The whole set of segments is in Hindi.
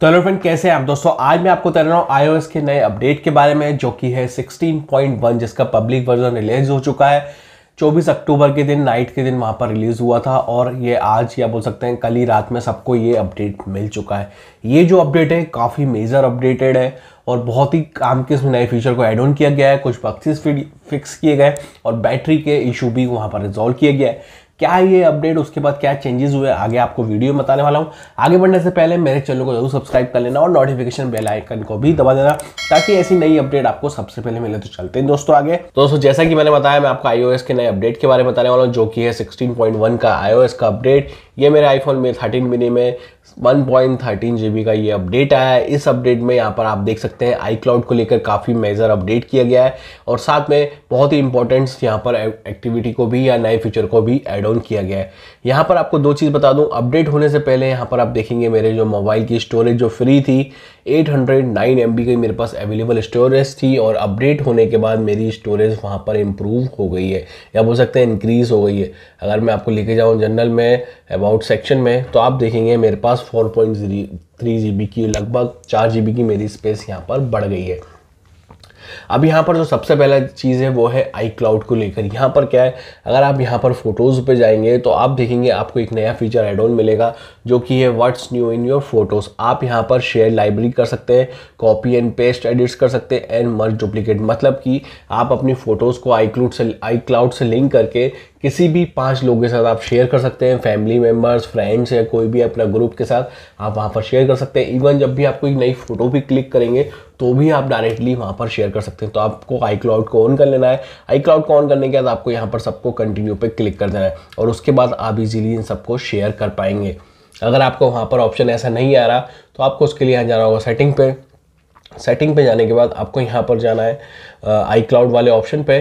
तो हेलो फ्रेंड कैसे हैं आप दोस्तों आज मैं आपको बता रहा हूँ आईओएस के नए अपडेट के बारे में जो कि है 16.1 जिसका पब्लिक वर्जन रिलीज हो चुका है 24 अक्टूबर के दिन नाइट के दिन वहाँ पर रिलीज़ हुआ था और ये आज या बोल सकते हैं कल ही रात में सबको ये अपडेट मिल चुका है ये जो अपडेट है काफ़ी मेजर अपडेटेड है और बहुत ही काम के इसमें नए फीचर को एड ऑन किया गया है कुछ बक्सेस फिक्स किए गए और बैटरी के इशू भी वहाँ पर रिजॉल्व किया गया है क्या ये अपडेट उसके बाद क्या चेंजेस हुए आगे आपको वीडियो में बताने वाला हूँ आगे बढ़ने से पहले मेरे चैनल को जरूर सब्सक्राइब कर लेना और नोटिफिकेशन बेल आइकन को भी दबा देना ताकि ऐसी नई अपडेट आपको सबसे पहले मिले तो चलते हैं दोस्तों आगे तो दोस्तों जैसा कि मैंने बताया मैं आपको आईओएस के नए अपडेट के बारे में बताने वाला हूँ जो कि है सिक्सटीन का आईओएस का अपडेट ये मेरे आईफोन में थर्टीन मिनी में one point thirteen G B का ये अपडेट आया है इस अपडेट में यहाँ पर आप देख सकते हैं आई क्लाउड को लेकर काफ़ी मेजर अपडेट किया गया है और साथ में बहुत ही इंपॉर्टेंट्स यहाँ पर एक्टिविटी को भी या नए फीचर को भी एड ऑन किया गया है यहाँ पर आपको दो चीज़ बता दूँ अपडेट होने से पहले यहाँ पर आप देखेंगे मेरे जो मोबाइल की स्टोरेज जो फ्री थी eight hundred nine M B की मेरे पास अवेलेबल स्टोरेज थी और अपडेट होने के बाद मेरी स्टोरेज वहाँ पर इम्प्रूव हो गई है या बोल सकते हैं इंक्रीज़ हो गई है अगर मैं आपको लेके जाऊँ जनरल में अबाउट अबाउट सेक्शन में तो आप देखेंगे मेरे पास four point three G B की लगभग चार जी बी की मेरी स्पेस यहाँ पर बढ़ गई है अब यहाँ पर जो सबसे पहला चीज़ है वो है आई क्लाउड को लेकर यहाँ पर क्या है अगर आप यहाँ पर फोटोज़ पे जाएंगे तो आप देखेंगे आपको एक नया फीचर एड ऑन मिलेगा जो कि है what's new in your photos आप यहाँ पर शेयर लाइब्रेरी कर सकते हैं कॉपी एंड पेस्ट एडिट्स कर सकते हैं एंड मर्ज डुप्लीकेट मतलब कि आप अपनी फ़ोटोज़ को आई क्लाउड से आई क्लाउड से लिंक करके किसी भी पांच लोगों के साथ आप शेयर कर सकते हैं फैमिली मेम्बर्स फ्रेंड्स या कोई भी अपना ग्रुप के साथ आप वहाँ पर शेयर कर सकते हैं इवन जब भी आप कोई नई फोटो भी क्लिक करेंगे तो भी आप डायरेक्टली वहाँ पर शेयर कर सकते हैं तो आपको आई क्लाउड को ऑन कर लेना है आई क्लाउड को ऑन करने के बाद आपको यहाँ पर सबको कंटिन्यू पे क्लिक कर देना है और उसके बाद आप इजीली इन सबको शेयर कर पाएंगे अगर आपको वहाँ पर ऑप्शन ऐसा नहीं आ रहा तो आपको उसके लिए यहाँ जाना होगा सेटिंग पे सेटिंग पे जाने के बाद आपको यहाँ पर जाना है आई क्लाउड वाले ऑप्शन पे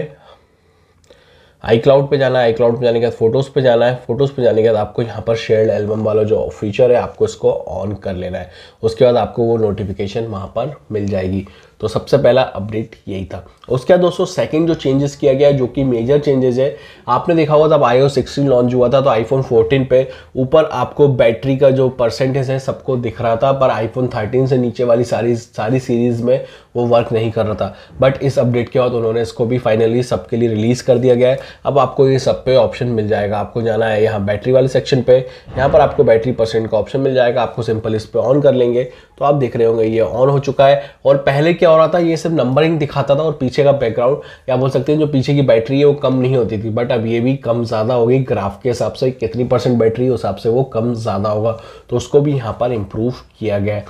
आई क्लाउड पर जाना है आई क्लाउड पर जाने के बाद फोटोज़ पे जाना है फोटोज़ पे जाने के बाद आपको यहाँ पर शेयर्ड एल्बम वाला जो फीचर है आपको इसको ऑन कर लेना है उसके बाद आपको वो नोटिफिकेशन वहाँ पर मिल जाएगी तो सबसे पहला अपडेट यही था उसके बाद दोस्तों सेकंड जो चेंजेस किया गया जो कि मेजर चेंजेस है आपने देखा होगा तब आई ओ लॉन्च हुआ था तो आईफोन 14 पे ऊपर आपको बैटरी का जो परसेंटेज है सबको दिख रहा था पर आईफोन 13 से नीचे वाली सारी सारी सीरीज़ में वो वर्क नहीं कर रहा था बट इस अपडेट के बाद उन्होंने इसको भी फाइनली सबके लिए रिलीज़ कर दिया गया है अब आपको ये सब पे ऑप्शन मिल जाएगा आपको जाना है यहाँ बैटरी वाले सेक्शन पे यहाँ पर आपको बैटरी परसेंट का ऑप्शन मिल जाएगा आपको सिंपल इस पर ऑन कर लेंगे तो आप देख रहे होंगे ये ऑन हो चुका है और पहले क्या क्या हो रहा था ये सिर्फ नंबरिंग दिखाता था और पीछे का बैकग्राउंड या बोल सकते हैं जो पीछे की बैटरी है वो कम नहीं होती थी बट अब ये भी कम ज़्यादा होगी ग्राफ के हिसाब से कितनी परसेंट बैटरी उस हिसाब से वो कम ज़्यादा होगा तो उसको भी यहाँ पर इम्प्रूव किया गया है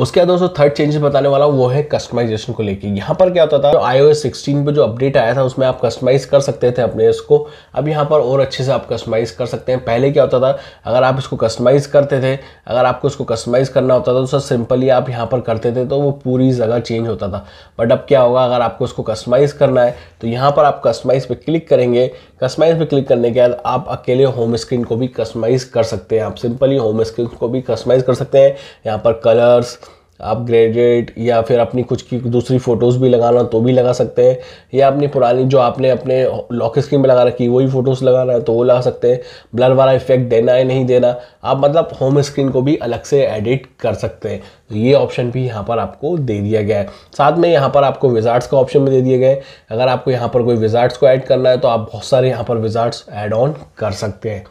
उसके बाद दोस्तों थर्ड चेंजेस बताने वाला वो है कस्टमाइजेशन को लेकर यहाँ पर क्या होता था आई ओ एस पे जो अपडेट आया था उसमें आप कस्टमाइज कर सकते थे अपने इसको अब यहाँ पर और अच्छे से आप कस्टमाइज कर सकते हैं पहले क्या होता था अगर आप इसको कस्टमाइज करते थे अगर आपको इसको कस्टमाइज करना होता था तो सर सिंपली आप यहाँ पर करते थे तो वो पूरी जगह चेंज होता था बट अब क्या होगा अगर आपको इसको कस्टमाइज करना है तो यहाँ पर आप कस्टमाइज पर क्लिक करेंगे कस्टमाइज पर क्लिक करने के बाद आप अकेले होम स्क्रीन को भी कस्टमाइज कर सकते हैं आप सिंपली होम स्क्रीन को भी कस्टमाइज कर सकते हैं यहाँ पर कलर्स आप ग्रेजुएट या फिर अपनी कुछ की दूसरी फ़ोटोज़ भी लगाना तो भी लगा सकते हैं या अपनी पुरानी जो आपने अपने लॉक स्क्रीन में लगा रखी वही फ़ोटोज़ लगाना है तो वो लगा सकते हैं ब्लर वाला इफेक्ट देना है नहीं देना आप मतलब होम स्क्रीन को भी अलग से एडिट कर सकते हैं तो ये ऑप्शन भी यहाँ पर आपको दे दिया गया है साथ में यहाँ पर आपको विजार्ट्स का ऑप्शन भी दे दिए गए अगर आपको यहाँ पर कोई विजार्ट्स को ऐड करना है तो आप बहुत सारे यहाँ पर विजार्ट्स एड ऑन कर सकते हैं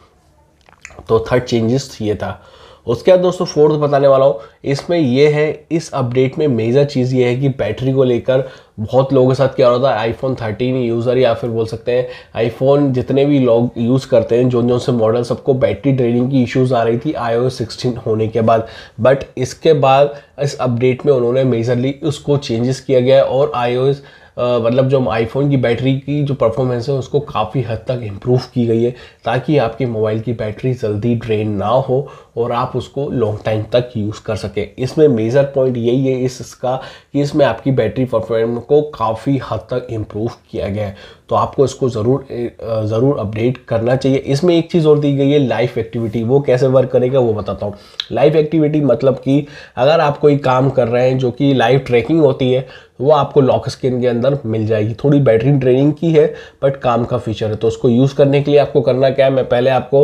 तो थर्ड चेंजेस ये था उसके बाद दोस्तों फोर्थ बताने वाला हूँ इसमें ये है इस अपडेट में मेजर चीज़ ये है कि बैटरी को लेकर बहुत लोगों के साथ क्या हो रहा था आईफोन थर्टीन यूज़र या फिर बोल सकते हैं आईफोन जितने भी लोग यूज़ करते हैं जो जो से मॉडल सबको बैटरी ड्रेनिंग की इश्यूज आ रही थी आई ओ होने के बाद बट इसके बाद इस अपडेट में उन्होंने मेजरली उसको चेंजेस किया गया और आई मतलब जो आईफोन की बैटरी की जो परफॉर्मेंस है उसको काफ़ी हद तक इम्प्रूव की गई है ताकि आपके मोबाइल की बैटरी जल्दी ड्रेन ना हो और आप उसको लॉन्ग टाइम तक यूज़ कर सकें इसमें मेजर पॉइंट यही है इसका कि इसमें आपकी बैटरी परफॉर्मेंस को काफ़ी हद तक इम्प्रूव किया गया है तो आपको इसको ज़रूर ज़रूर अपडेट करना चाहिए इसमें एक चीज़ और दी गई है लाइफ एक्टिविटी वो कैसे वर्क करेगा वो बताता हूँ लाइफ एक्टिविटी मतलब कि अगर आप कोई काम कर रहे हैं जो कि लाइव ट्रैकिंग होती है वो आपको लॉक स्क्रीन के अंदर मिल जाएगी थोड़ी बैटरी ट्रेनिंग की है बट काम का फीचर है तो उसको यूज़ करने के लिए आपको करना क्या है मैं पहले आपको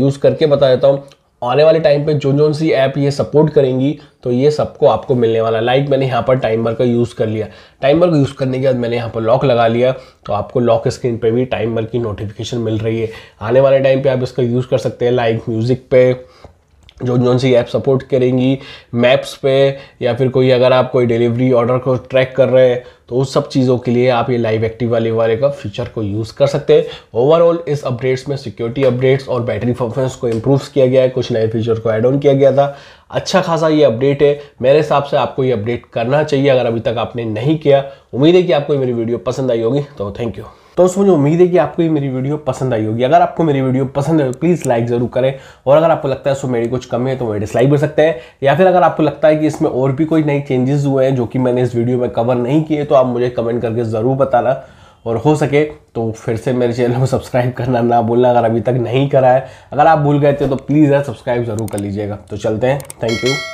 यूज़ करके बता देता हूँ आने वाले टाइम पे जो जो सी ऐप ये सपोर्ट करेंगी तो ये सबको आपको मिलने वाला लाइक मैंने यहाँ पर टाइमर का यूज़ कर लिया टाइमर को यूज़ करने के बाद मैंने यहाँ पर लॉक लगा लिया तो आपको लॉक स्क्रीन पे भी टाइमर की नोटिफिकेशन मिल रही है आने वाले टाइम पे आप इसका यूज़ कर सकते हैं लाइक म्यूज़िक पे जो जो सी ऐप सपोर्ट करेंगी मैप्स पे या फिर कोई अगर आप कोई डिलीवरी ऑर्डर को ट्रैक कर रहे हैं तो उस सब चीज़ों के लिए आप ये लाइव एक्टिव वाले वाले का फीचर को यूज़ कर सकते हैं ओवरऑल इस अपडेट्स में सिक्योरिटी अपडेट्स और बैटरी परफॉर्मेंस को इम्प्रूव किया गया है कुछ नए फीचर को एड ऑन किया गया था अच्छा खासा ये अपडेट है मेरे हिसाब से आपको ये अपडेट करना चाहिए अगर अभी तक आपने नहीं किया उम्मीद है कि आपको मेरी वीडियो पसंद आई होगी तो थैंक यू तो मुझे उम्मीद है कि आपको ये मेरी वीडियो पसंद आई होगी अगर आपको मेरी वीडियो पसंद है तो प्लीज़ लाइक ज़रूर करें और अगर आपको लगता है उसमें मेरी कुछ कमी है तो वह डिसलाइक कर सकते हैं या फिर अगर आपको लगता है कि इसमें और भी कोई नई चेंजेस हुए हैं जो कि मैंने इस वीडियो में कवर नहीं किए तो आप मुझे कमेंट करके ज़रूर बताना और हो सके तो फिर से मेरे चैनल को सब्सक्राइब करना ना भूलना अगर अभी तक नहीं करा है अगर आप भूल गए थे तो प्लीज़ यार सब्सक्राइब ज़रूर कर लीजिएगा तो चलते हैं थैंक यू